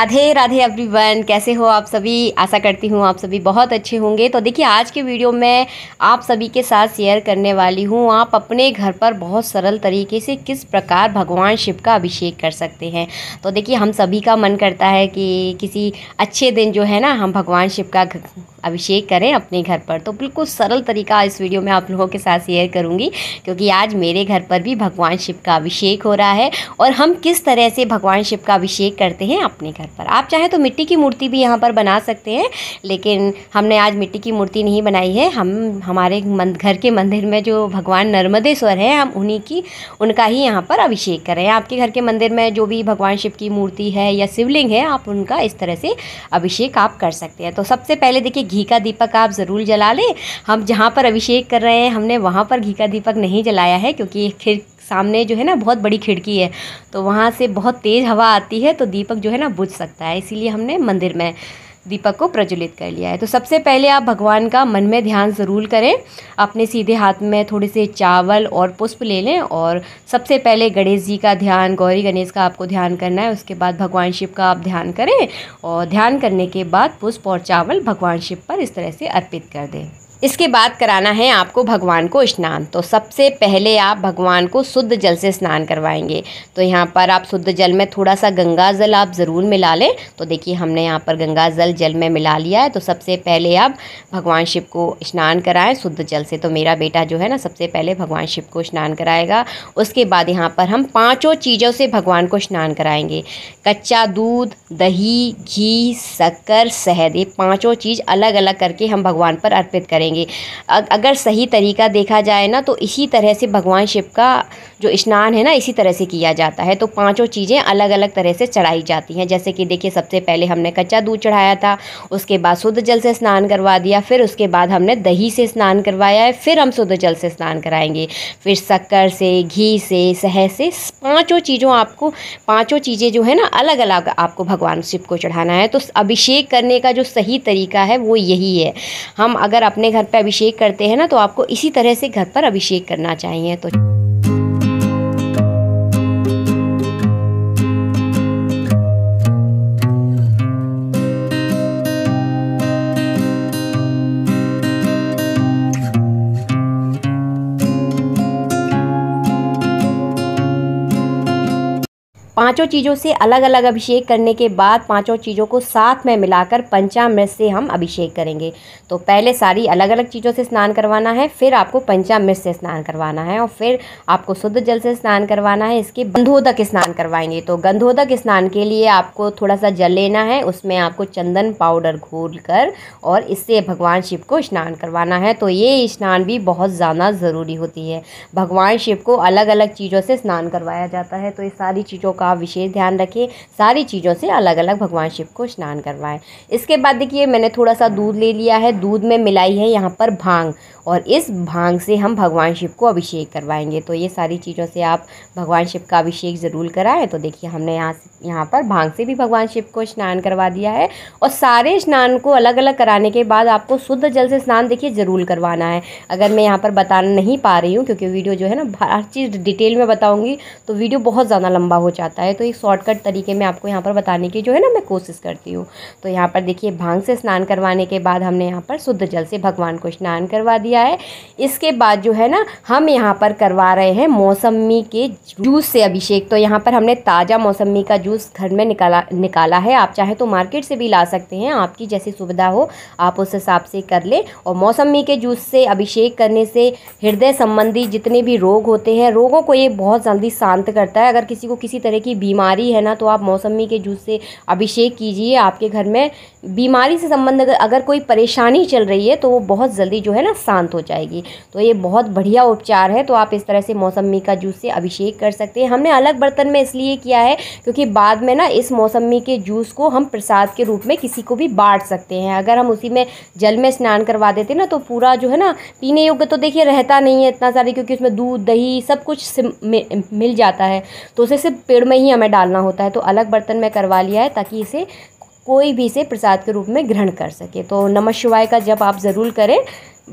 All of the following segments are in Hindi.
राधे राधे एवरीवन कैसे हो आप सभी आशा करती हूँ आप सभी बहुत अच्छे होंगे तो देखिए आज के वीडियो में आप सभी के साथ शेयर करने वाली हूँ आप अपने घर पर बहुत सरल तरीके से किस प्रकार भगवान शिव का अभिषेक कर सकते हैं तो देखिए हम सभी का मन करता है कि किसी अच्छे दिन जो है ना हम भगवान शिव का अभिषेक करें अपने घर पर तो बिल्कुल सरल तरीका इस वीडियो में आप लोगों के साथ शेयर करूँगी क्योंकि आज मेरे घर पर भी भगवान शिव का अभिषेक हो रहा है और हम किस तरह से भगवान शिव का अभिषेक करते हैं अपने घर पर आप चाहें तो मिट्टी की मूर्ति भी यहाँ पर बना सकते हैं लेकिन हमने आज मिट्टी की मूर्ति नहीं बनाई है हम हमारे घर के मंदिर में जो भगवान नर्मदेश्वर हैं हम उन्हीं की उनका ही यहाँ पर अभिषेक करें आपके घर के मंदिर में जो भी भगवान शिव की मूर्ति है या शिवलिंग है आप उनका इस तरह से अभिषेक आप कर सकते हैं तो सबसे पहले देखिए घी का दीपक आप ज़रूर जला लें हम जहाँ पर अभिषेक कर रहे हैं हमने वहाँ पर घी का दीपक नहीं जलाया है क्योंकि फिर सामने जो है ना बहुत बड़ी खिड़की है तो वहाँ से बहुत तेज़ हवा आती है तो दीपक जो है ना बुझ सकता है इसीलिए हमने मंदिर में दीपक को प्रज्वलित कर लिया है तो सबसे पहले आप भगवान का मन में ध्यान ज़रूर करें अपने सीधे हाथ में थोड़े से चावल और पुष्प ले लें और सबसे पहले गणेश जी का ध्यान गौरी गणेश का आपको ध्यान करना है उसके बाद भगवान शिव का आप ध्यान करें और ध्यान करने के बाद पुष्प और चावल भगवान शिव पर इस तरह से अर्पित कर दें इसके बाद कराना है आपको भगवान को स्नान तो सबसे पहले आप भगवान को शुद्ध जल से स्नान करवाएंगे तो यहाँ पर आप शुद्ध जल में थोड़ा सा गंगा जल आप ज़रूर मिला लें तो देखिए हमने यहाँ पर गंगा जल जल में मिला लिया है तो सबसे पहले आप भगवान शिव को स्नान कराएं शुद्ध जल से तो मेरा बेटा जो है ना सबसे पहले भगवान शिव को स्नान कराएगा उसके बाद यहाँ पर हम पाँचों चीज़ों से भगवान को स्नान कराएँगे कच्चा दूध दही घी शक्कर शहद ये पाँचों चीज़ अलग अलग करके हम भगवान पर अर्पित करेंगे करेंगे अगर सही तरीका देखा जाए ना तो इसी तरह से भगवान शिव का जो स्नान है ना इसी तरह से किया जाता है तो पाँचों चीज़ें अलग अलग तरह से चढ़ाई जाती हैं जैसे कि देखिए सबसे पहले हमने कच्चा दूध चढ़ाया था उसके बाद शुद्ध जल से स्नान करवा दिया फिर उसके बाद हमने दही से स्नान करवाया है फिर हम शुद्ध जल से स्नान कराएंगे फिर शक्कर से घी से सह से पाँचों चीज़ों आपको पाँचों चीज़ें जो है ना अलग अलग आपको भगवान शिव को चढ़ाना है तो अभिषेक करने का जो सही तरीका है वो यही है हम अगर अपने घर घर पर अभिषेक करते हैं ना तो आपको इसी तरह से घर पर अभिषेक करना चाहिए तो पांचों चीज़ों से अलग अलग अभिषेक करने के बाद पांचों चीज़ों को साथ में मिलाकर पंचामृत से हम अभिषेक करेंगे तो पहले सारी अलग अलग चीज़ों से स्नान करवाना है फिर आपको पंचामृत से स्नान करवाना है और फिर आपको शुद्ध जल से स्नान करवाना है इसके गंधोदक स्नान करवाएंगे तो गंधोदक स्नान के लिए आपको थोड़ा सा जल लेना है उसमें आपको चंदन पाउडर घोल कर और इससे भगवान शिव को स्नान करवाना है तो ये स्नान भी बहुत ज़्यादा ज़रूरी होती है भगवान शिव को अलग अलग चीज़ों से स्नान करवाया जाता है तो ये सारी चीज़ों का आप विशेष ध्यान रखें सारी चीज़ों से अलग अलग भगवान शिव को स्नान करवाएं इसके बाद देखिए मैंने थोड़ा सा दूध ले लिया है दूध में मिलाई है यहाँ पर भांग और इस भांग से हम भगवान शिव को अभिषेक करवाएंगे तो ये सारी चीज़ों से आप भगवान शिव का अभिषेक ज़रूर कराएं तो देखिए हमने यहाँ यहाँ पर भांग से भी भगवान शिव को स्नान करवा दिया है और सारे स्नान को अलग अलग कराने के बाद आपको शुद्ध जल से स्नान देखिए ज़रूर करवाना है अगर मैं यहाँ पर बता नहीं पा रही हूँ क्योंकि वीडियो जो है ना हर चीज़ डिटेल में बताऊँगी तो वीडियो बहुत ज़्यादा लंबा हो जाता है तो एक शॉर्टकट तरीके में आपको यहाँ पर बताने की जो है ना मैं कोशिश करती हूँ तो यहाँ पर देखिए भांग से स्नान करवाने के बाद हमने यहाँ पर शुद्ध जल से भगवान को स्नान करवा दिया है इसके बाद जो है ना हम यहाँ पर करवा रहे हैं मौसमी के जूस से अभिषेक तो यहाँ पर हमने ताज़ा मौसमी का जूस घर में निकाला निकाला है आप चाहे तो मार्केट से भी ला सकते हैं आपकी जैसी सुविधा हो आप उस हिसाब से कर लें और मौसमी के जूस से अभिषेक करने से हृदय संबंधी जितने भी रोग होते हैं रोगों को ये बहुत जल्दी शांत करता है अगर किसी को किसी तरह की बीमारी है ना तो आप मौसमी के जूस से अभिषेक कीजिए आपके घर में बीमारी से संबंध अगर कोई परेशानी चल रही है तो वो बहुत जल्दी जो है ना शांत शांत हो जाएगी तो ये बहुत बढ़िया उपचार है तो आप इस तरह से मौसमी का जूस से अभिषेक कर सकते हैं हमने अलग बर्तन में इसलिए किया है क्योंकि बाद में ना इस मौसमी के जूस को हम प्रसाद के रूप में किसी को भी बांट सकते हैं अगर हम उसी में जल में स्नान करवा देते ना तो पूरा जो है ना पीने योग्य तो देखिए रहता नहीं है इतना सारे क्योंकि उसमें दूध दही सब कुछ मिल जाता है तो उसे सिर्फ पेड़ में ही हमें डालना होता है तो अलग बर्तन में करवा लिया है ताकि इसे कोई भी इसे प्रसाद के रूप में ग्रहण कर सके तो नमः शिवाय का जब आप ज़रूर करें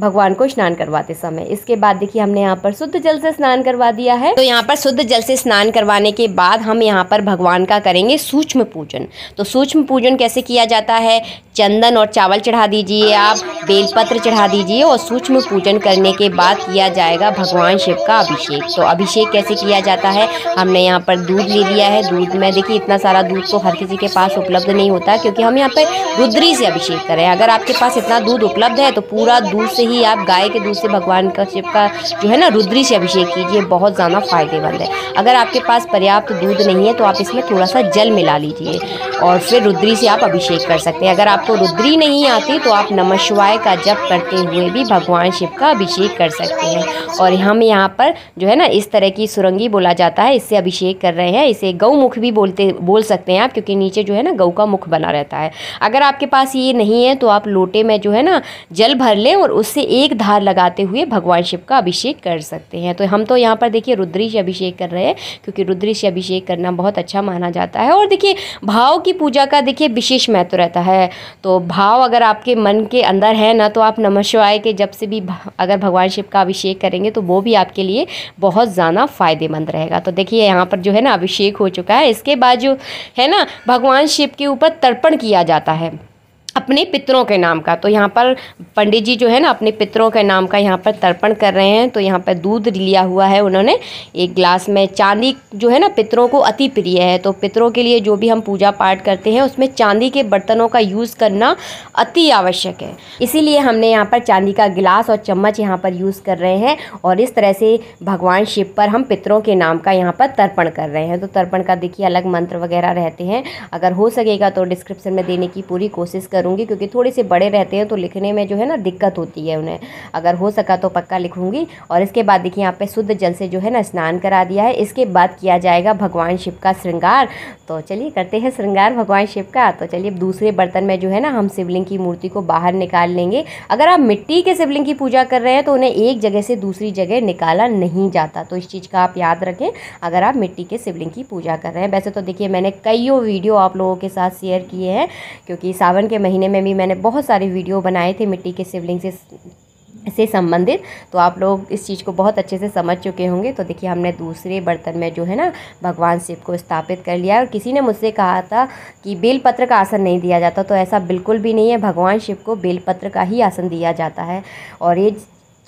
भगवान को स्नान करवाते समय इसके बाद देखिए हमने यहाँ पर शुद्ध जल से स्नान करवा दिया है तो यहाँ पर शुद्ध जल से स्नान करवाने के बाद हम यहाँ पर भगवान का करेंगे सूक्ष्म पूजन तो सूक्ष्म पूजन कैसे किया जाता है चंदन और चावल चढ़ा दीजिए आप बेलपत्र चढ़ा दीजिए और सूक्ष्म पूजन करने के बाद किया जाएगा भगवान शिव का अभिषेक तो अभिषेक कैसे किया जाता है हमने यहाँ पर दूध ले लिया है दूध में देखिए इतना सारा दूध तो हर किसी के पास उपलब्ध नहीं होता क्योंकि हम यहाँ पर रुद्री से अभिषेक करें अगर आपके पास इतना दूध उपलब्ध है तो पूरा दूध से ही आप गाय के दूध से भगवान का शिव का जो है ना रुद्री से अभिषेक कीजिए बहुत ज़्यादा फायदेमंद है अगर आपके पास पर्याप्त दूध नहीं है तो आप इसमें थोड़ा सा जल मिला लीजिए और फिर रुद्री से आप अभिषेक कर सकते हैं अगर आपको रुद्री नहीं आती तो आप नमः शिवाय का जप करते हुए भी भगवान शिव का अभिषेक कर सकते हैं और हम यहाँ पर जो है ना इस तरह की सुरंगी बोला जाता है इससे अभिषेक कर रहे हैं इसे गौमुख भी बोलते बोल सकते हैं आप क्योंकि नीचे जो है ना गऊ का मुख बना रहता है अगर आपके पास ये नहीं है तो आप लोटे में जो है ना जल भर लें और उस उससे एक धार लगाते हुए भगवान शिव का अभिषेक कर सकते हैं तो हम तो यहाँ पर देखिए रुद्री से अभिषेक कर रहे हैं क्योंकि रुद्री से अभिषेक करना बहुत अच्छा माना जाता है और देखिए भाव की पूजा का देखिए विशेष महत्व रहता है तो भाव अगर आपके मन के अंदर है ना तो आप नमः शिवाय के जब से भी अगर भगवान शिव का अभिषेक करेंगे तो वो भी आपके लिए बहुत ज़्यादा फ़ायदेमंद रहेगा तो देखिए यहाँ पर जो है ना अभिषेक हो चुका है इसके बाद जो है ना भगवान शिव के ऊपर तर्पण किया जाता है अपने पितरों के नाम का तो यहाँ पर पंडित जी जो है ना अपने पितरों के नाम का यहाँ पर तर्पण कर रहे हैं तो यहाँ पर दूध लिया हुआ है उन्होंने एक ग्लास में चांदी जो है ना पितरों को अति प्रिय है तो पितरों के लिए जो भी हम पूजा पाठ करते हैं उसमें चांदी के बर्तनों का यूज़ करना अति आवश्यक है इसीलिए हमने यहाँ पर चांदी का गिलास और चम्मच यहाँ पर यूज़ कर रहे हैं और इस तरह से भगवान शिव पर हम पितरों के नाम का यहाँ पर तर्पण कर रहे हैं तो तर्पण का देखिए अलग मंत्र वगैरह रहते हैं अगर हो सकेगा तो डिस्क्रिप्शन में देने की पूरी कोशिश करूँ करूँगी क्योंकि थोड़े से बड़े रहते हैं तो लिखने में जो है ना दिक्कत होती है उन्हें अगर हो सका तो पक्का लिखूँगी और इसके बाद देखिए यहाँ पे शुद्ध जल से जो है ना स्नान करा दिया है इसके बाद किया जाएगा भगवान शिव का श्रृंगार तो चलिए करते हैं श्रृंगार भगवान शिव का तो चलिए दूसरे बर्तन में जो है ना हम शिवलिंग की मूर्ति को बाहर निकाल लेंगे अगर आप मिट्टी के शिवलिंग की पूजा कर रहे हैं तो उन्हें एक जगह से दूसरी जगह निकाला नहीं जाता तो इस चीज़ का आप याद रखें अगर आप मिट्टी के शिवलिंग की पूजा कर रहे हैं वैसे तो देखिए मैंने कईयों वीडियो आप लोगों के साथ शेयर किए हैं क्योंकि सावन के महीने महीने में भी मैंने बहुत सारे वीडियो बनाए थे मिट्टी के शिवलिंग से से संबंधित तो आप लोग इस चीज़ को बहुत अच्छे से समझ चुके होंगे तो देखिए हमने दूसरे बर्तन में जो है ना भगवान शिव को स्थापित कर लिया और किसी ने मुझसे कहा था कि बेलपत्र का आसन नहीं दिया जाता तो ऐसा बिल्कुल भी नहीं है भगवान शिव को बेलपत्र का ही आसन दिया जाता है और ये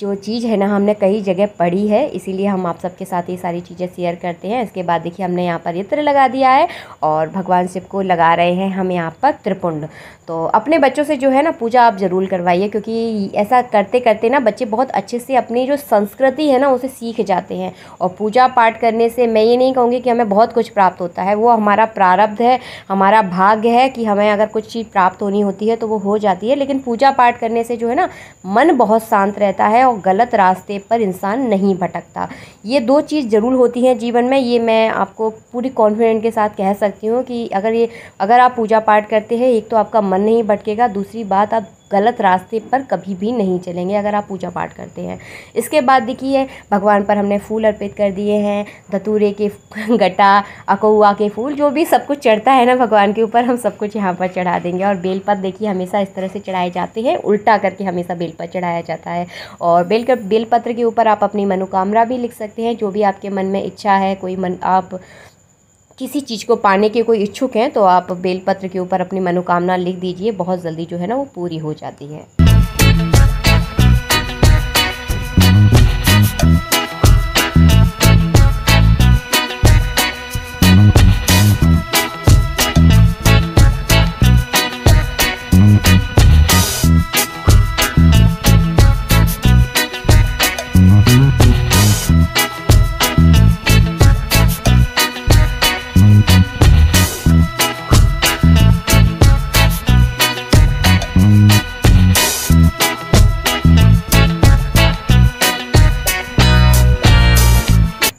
जो चीज़ है ना हमने कई जगह पढ़ी है इसीलिए हम आप सबके साथ ये सारी चीज़ें शेयर करते हैं इसके बाद देखिए हमने यहाँ पर इत्र लगा दिया है और भगवान शिव को लगा रहे हैं हम यहाँ पर त्रिपुंड तो अपने बच्चों से जो है ना पूजा आप ज़रूर करवाइए क्योंकि ऐसा करते करते ना बच्चे बहुत अच्छे से अपनी जो संस्कृति है ना उसे सीख जाते हैं और पूजा पाठ करने से मैं ये नहीं कहूँगी कि हमें बहुत कुछ प्राप्त होता है वो हमारा प्रारब्ध है हमारा भाग्य है कि हमें अगर कुछ चीज़ प्राप्त होनी होती है तो वो हो जाती है लेकिन पूजा पाठ करने से जो है ना मन बहुत शांत रहता है और गलत रास्ते पर इंसान नहीं भटकता ये दो चीज़ ज़रूर होती हैं जीवन में ये मैं आपको पूरी कॉन्फिडेंट के साथ कह सकती हूँ कि अगर ये अगर आप पूजा पाठ करते हैं एक तो आपका मन नहीं भटकेगा दूसरी बात आप गलत रास्ते पर कभी भी नहीं चलेंगे अगर आप पूजा पाठ करते हैं इसके बाद देखिए भगवान पर हमने फूल अर्पित कर दिए हैं धतूरे के गटा अकौआ के फूल जो भी सब कुछ चढ़ता है ना भगवान के ऊपर हम सब कुछ यहाँ पर चढ़ा देंगे और बेलपत देखिए हमेशा इस तरह से चढ़ाए जाते हैं उल्टा करके हमेशा बेलपत चढ़ाया जाता है और बेल बेलपत्र के ऊपर आप अपनी मनोकामना भी लिख सकते हैं जो भी आपके मन में इच्छा है कोई मन आप किसी चीज़ को पाने के कोई इच्छुक हैं तो आप बेलपत्र के ऊपर अपनी मनोकामना लिख दीजिए बहुत जल्दी जो है ना वो पूरी हो जाती है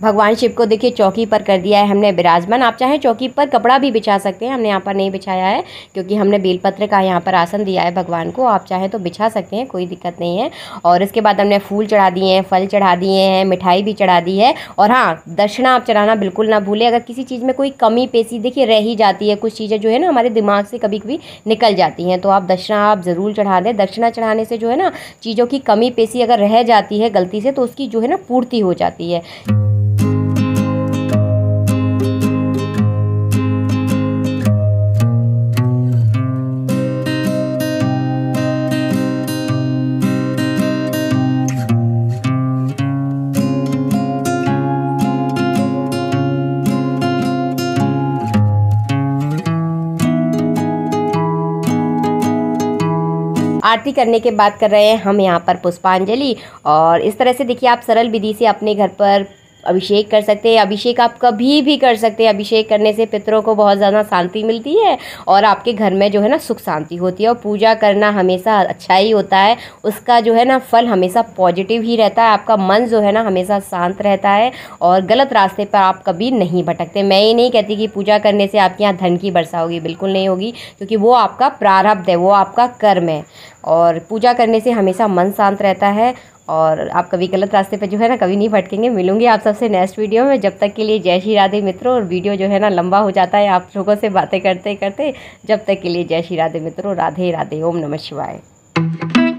भगवान शिव को देखिए चौकी पर कर दिया है हमने विराजमान आप चाहें चौकी पर कपड़ा भी बिछा सकते हैं हमने यहाँ पर नहीं बिछाया है क्योंकि हमने बेलपत्र का यहाँ पर आसन दिया है भगवान को आप चाहें तो बिछा सकते हैं कोई दिक्कत नहीं है और इसके बाद हमने फूल चढ़ा दिए हैं फल चढ़ा दिए हैं मिठाई भी चढ़ा दी है और हाँ दक्षिणा आप चढ़ाना बिल्कुल ना भूलें अगर किसी चीज़ में कोई कमी पेशी देखिए रह ही जाती है कुछ चीज़ें जो है ना हमारे दिमाग से कभी कभी निकल जाती हैं तो आप दक्षिणा आप ज़रूर चढ़ा दें दक्षिणा चढ़ाने से जो है ना चीज़ों की कमी पेशी अगर रह जाती है गलती से तो उसकी जो है ना पूर्ति हो जाती है आरती करने के बाद कर रहे हैं हम यहाँ पर पुष्पांजलि और इस तरह से देखिए आप सरल विधि से अपने घर पर अभिषेक कर सकते हैं अभिषेक आप कभी भी कर सकते हैं अभिषेक करने से पितरों को बहुत ज़्यादा शांति मिलती है और आपके घर में जो है ना सुख शांति होती है और पूजा करना हमेशा अच्छा ही होता है उसका जो है ना फल हमेशा पॉजिटिव ही रहता है आपका मन जो है ना हमेशा शांत रहता है और गलत रास्ते पर आप कभी नहीं भटकते मैं ये नहीं कहती कि पूजा करने से आपके यहाँ धन की वर्षा होगी बिल्कुल नहीं होगी क्योंकि वो आपका प्रारब्ध है वो आपका कर्म है और पूजा करने से हमेशा मन शांत रहता है और आप कभी गलत रास्ते पे जो है ना कभी नहीं भटकेंगे मिलूंगी आप सबसे नेक्स्ट वीडियो में जब तक के लिए जय श्री राधे मित्रों और वीडियो जो है ना लंबा हो जाता है आप लोगों से बातें करते करते जब तक के लिए जय श्री राधे मित्रों राधे राधे ओम नमः शिवाय